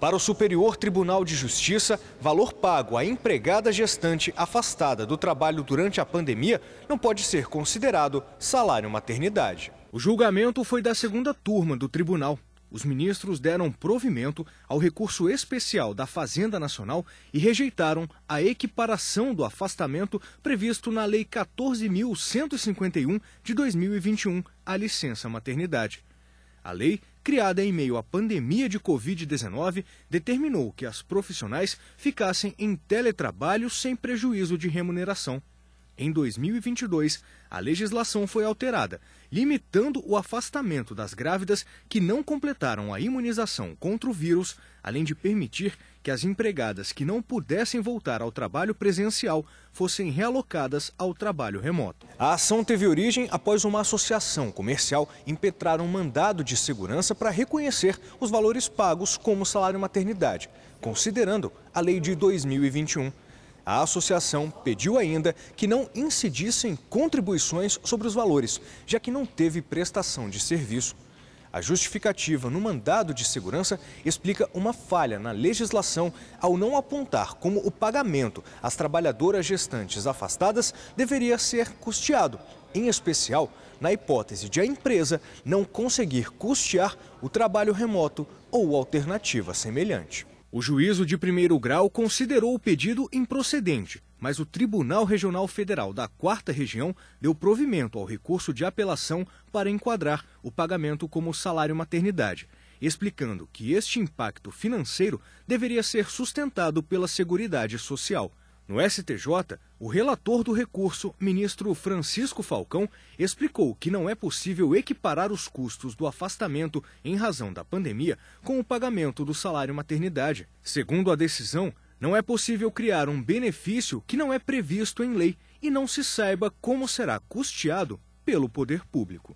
Para o Superior Tribunal de Justiça, valor pago à empregada gestante afastada do trabalho durante a pandemia não pode ser considerado salário maternidade. O julgamento foi da segunda turma do tribunal. Os ministros deram provimento ao recurso especial da Fazenda Nacional e rejeitaram a equiparação do afastamento previsto na Lei 14.151 de 2021, a licença maternidade. A lei, criada em meio à pandemia de Covid-19, determinou que as profissionais ficassem em teletrabalho sem prejuízo de remuneração. Em 2022, a legislação foi alterada, limitando o afastamento das grávidas que não completaram a imunização contra o vírus, além de permitir que as empregadas que não pudessem voltar ao trabalho presencial fossem realocadas ao trabalho remoto. A ação teve origem após uma associação comercial impetrar um mandado de segurança para reconhecer os valores pagos como salário maternidade, considerando a lei de 2021. A associação pediu ainda que não incidissem contribuições sobre os valores, já que não teve prestação de serviço. A justificativa no mandado de segurança explica uma falha na legislação ao não apontar como o pagamento às trabalhadoras gestantes afastadas deveria ser custeado, em especial na hipótese de a empresa não conseguir custear o trabalho remoto ou alternativa semelhante. O juízo de primeiro grau considerou o pedido improcedente, mas o Tribunal Regional Federal da Quarta Região deu provimento ao recurso de apelação para enquadrar o pagamento como salário maternidade, explicando que este impacto financeiro deveria ser sustentado pela Seguridade Social. No STJ, o relator do recurso, ministro Francisco Falcão, explicou que não é possível equiparar os custos do afastamento em razão da pandemia com o pagamento do salário maternidade. Segundo a decisão, não é possível criar um benefício que não é previsto em lei e não se saiba como será custeado pelo poder público.